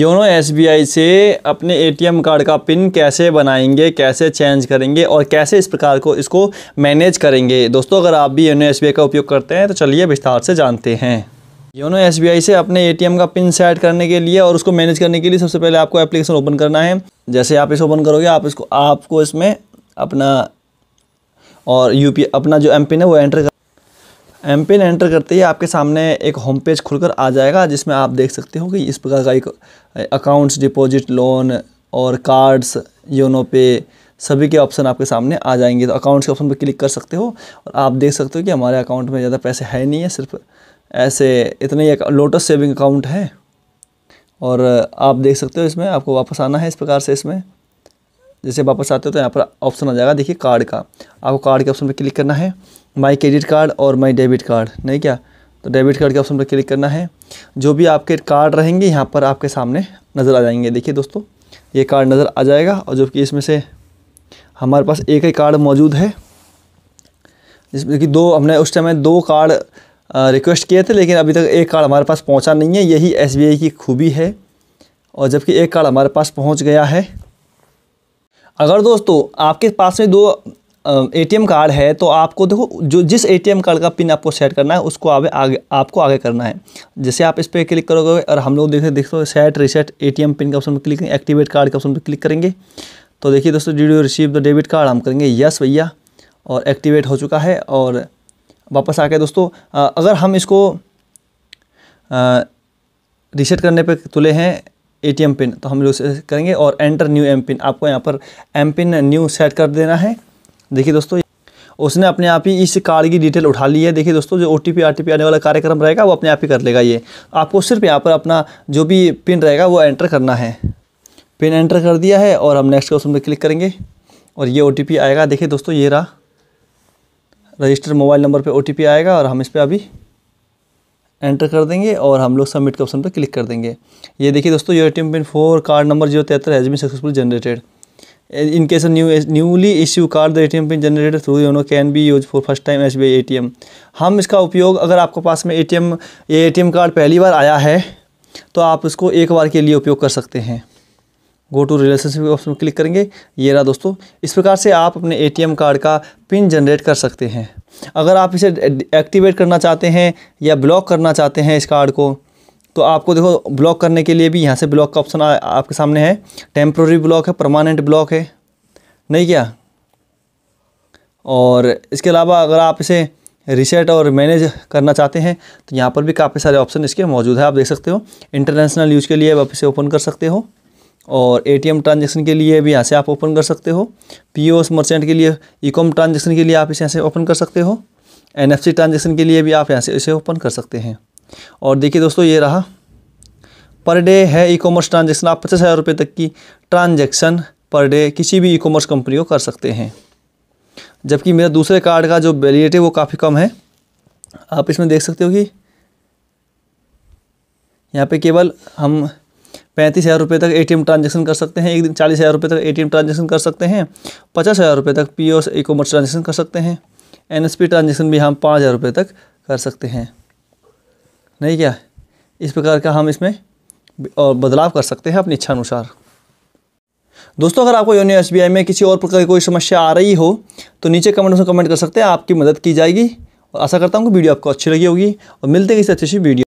YONO SBI से अपने ATM card का पिन कैसे बनाएंगे कैसे चेंज करेंगे और कैसे इस प्रकार को इसको मैनेज करेंगे दोस्तों अगर आप भी योनो एसबीआई का उपयोग करते हैं तो चलिए विस्तार से जानते हैं योनो एस से अपने एटीएम का पिन सेट करने के लिए और उसको मैनेज करने के लिए सबसे पहले आपको एप्लीकेशन ओपन करना है जैसे आप इसे ओपन करोगे आप इसको आपको इसमें अपना और यू अपना जो एम पिन है वो एंटर एम पिन एंटर करते ही आपके सामने एक होम पेज खुलकर आ जाएगा जिसमें आप देख सकते हो कि इस प्रकार का एक अकाउंट्स डिपॉजिट लोन और कार्ड्स योनो पे सभी के ऑप्शन आपके सामने आ जाएंगे तो अकाउंट्स के ऑप्शन पर क्लिक कर सकते हो और आप देख सकते हो कि हमारे अकाउंट में ज़्यादा पैसे है नहीं है सिर्फ ऐसे इतने ही लोटस सेविंग अकाउंट है और आप देख सकते हो इसमें आपको वापस आना है इस प्रकार से इसमें जैसे वापस आते हो तो यहाँ पर ऑप्शन आ जाएगा देखिए कार्ड का आपको कार्ड के ऑप्शन पर क्लिक करना है माई क्रेडिट कार्ड और माई डेबिट कार्ड नहीं क्या तो डेबिट कार्ड के ऑप्शन पर क्लिक करना है जो भी आपके कार्ड रहेंगे यहाँ पर आपके सामने नज़र आ जाएंगे देखिए दोस्तों ये कार्ड नज़र आ जाएगा और जबकि इसमें से हमारे पास एक ही कार्ड मौजूद है जिसमें कि दो हमने उस टाइम दो कार्ड रिक्वेस्ट किए थे लेकिन अभी तक एक कार्ड हमारे पास पहुंचा नहीं है यही एस की खूबी है और जबकि एक कार्ड हमारे पास पहुंच गया है अगर दोस्तों आपके पास में दो एटीएम कार्ड है तो आपको देखो जो जिस एटीएम कार्ड का पिन आपको सेट करना है उसको आगे आगे आपको आगे करना है जैसे आप इस पर क्लिक करोगे और हम लोग देख देखो सेट रिसेट एटीएम पिन के ऑप्शन पर क्लिक करेंगे एक्टिवेट कार्ड के ऑप्शन पर क्लिक करेंगे तो देखिए दोस्तों डी रिसीव द डेबिट कार्ड हम करेंगे यस भैया और एक्टिवेट हो चुका है और वापस आके दोस्तों अगर हम इसको रिसेट करने पर तुले हैं एम पिन तो हम लोग करेंगे और एंटर न्यू एम पिन आपको यहाँ पर एम पिन न्यू सेट कर देना है देखिए दोस्तों उसने अपने आप ही इस कार्ड की डिटेल उठा ली है देखिए दोस्तों जो ओ टी आने वाला कार्यक्रम रहेगा वो अपने आप ही कर लेगा ये आपको सिर्फ यहाँ पर अपना जो भी पिन रहेगा वो एंटर करना है पिन एंटर कर दिया है और हम नेक्स्ट क्वेश्चन पर क्लिक करेंगे और ये ओ आएगा देखिए दोस्तों ये रहा रजिस्टर मोबाइल नंबर पे ओ आएगा और हम इस पर अभी एंटर कर देंगे और हम लोग सबमिट के ऑप्शन पर क्लिक कर देंगे ये देखिए दोस्तों ये A T PIN for card number zero तिहत्तर has been successful generated in case of new newly issue card the ATM pin generated through you can be use for first time S B ATM हम इसका उपयोग अगर आपके पास में ए T M ये A T M card पहली बार आया है तो आप इसको एक बार के लिए उपयोग कर सकते हैं गो टू रिलेशनशिप ऑप्शन में क्लिक करेंगे ये रहा दोस्तों इस प्रकार से आप अपने ए टी एम कार्ड का पिन जनरेट कर सकते हैं अगर आप इसे एक्टिवेट करना चाहते हैं या ब्लॉक करना चाहते हैं इस कार्ड को तो आपको देखो ब्लॉक करने के लिए भी यहाँ से ब्लॉक का ऑप्शन आपके सामने है टेम्प्रोरी ब्लॉक है परमानेंट ब्लॉक है नहीं क्या और इसके अलावा अगर आप इसे रिसेट और मैनेज करना चाहते हैं तो यहाँ पर भी काफ़ी सारे ऑप्शन इसके मौजूद है आप देख सकते हो इंटरनेशनल यूज़ के लिए आप इसे ओपन कर सकते हो और एटीएम ट्रांजैक्शन के लिए भी यहाँ से आप ओपन कर सकते हो पीओएस मर्चेंट के लिए ई कॉम ट्रांजेक्शन के लिए आप इसे यहाँ से ओपन कर सकते हो एनएफसी ट्रांजैक्शन के लिए भी आप यहाँ से इसे ओपन कर सकते हैं और देखिए दोस्तों ये रहा पर डे है ई कॉमर्स ट्रांजेक्शन आप पचास हज़ार रुपये तक की ट्रांजेक्शन पर डे किसी भी ई कॉमर्स कंपनी को कर सकते हैं जबकि मेरा दूसरे कार्ड का जो वैलिडिटी वो काफ़ी कम है आप इसमें देख सकते हो कि यहाँ पे केवल हम पैंतीस हज़ार रुपये तक एटीएम ट्रांजेक्शन कर सकते हैं एक दिन चालीस हज़ार रुपये तक एटीएम ट्रांजेक्शन कर सकते हैं पचास हज़ार रुपये तक P O e commerce transaction कर सकते हैं एनएसपी ट्रांजेक्शन भी हम पाँच हज़ार रुपये तक कर सकते हैं नहीं क्या इस प्रकार का हम इसमें और बदलाव कर सकते हैं अपनी इच्छा अनुसार दोस्तों अगर आपको योनो एस में किसी और प्रकार की कोई समस्या आ रही हो तो नीचे कमेंट में कमेंट कर सकते हैं आपकी मदद की जाएगी और आशा करता हूँ कि वीडियो आपको अच्छी लगी होगी और मिलते हैं किसी अच्छी अच्छी वीडियो